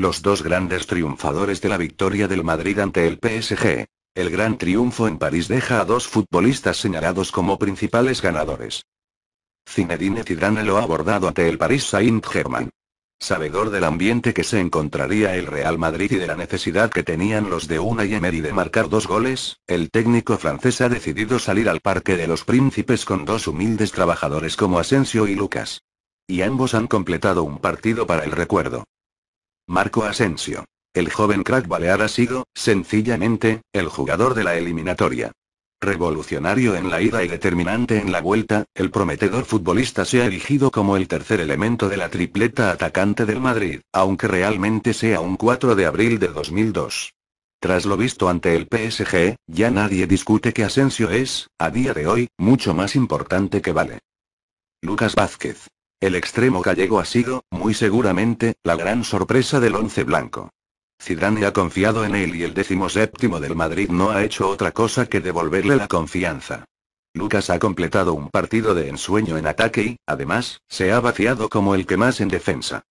Los dos grandes triunfadores de la victoria del Madrid ante el PSG. El gran triunfo en París deja a dos futbolistas señalados como principales ganadores. Zinedine Zidane lo ha abordado ante el Paris Saint-Germain. Sabedor del ambiente que se encontraría el Real Madrid y de la necesidad que tenían los de una y Emery de marcar dos goles, el técnico francés ha decidido salir al Parque de los Príncipes con dos humildes trabajadores como Asensio y Lucas. Y ambos han completado un partido para el recuerdo. Marco Asensio. El joven crack balear ha sido, sencillamente, el jugador de la eliminatoria. Revolucionario en la ida y determinante en la vuelta, el prometedor futbolista se ha erigido como el tercer elemento de la tripleta atacante del Madrid, aunque realmente sea un 4 de abril de 2002. Tras lo visto ante el PSG, ya nadie discute que Asensio es, a día de hoy, mucho más importante que Vale. Lucas Vázquez. El extremo gallego ha sido, muy seguramente, la gran sorpresa del once blanco. Zidane ha confiado en él y el décimo séptimo del Madrid no ha hecho otra cosa que devolverle la confianza. Lucas ha completado un partido de ensueño en ataque y, además, se ha vaciado como el que más en defensa.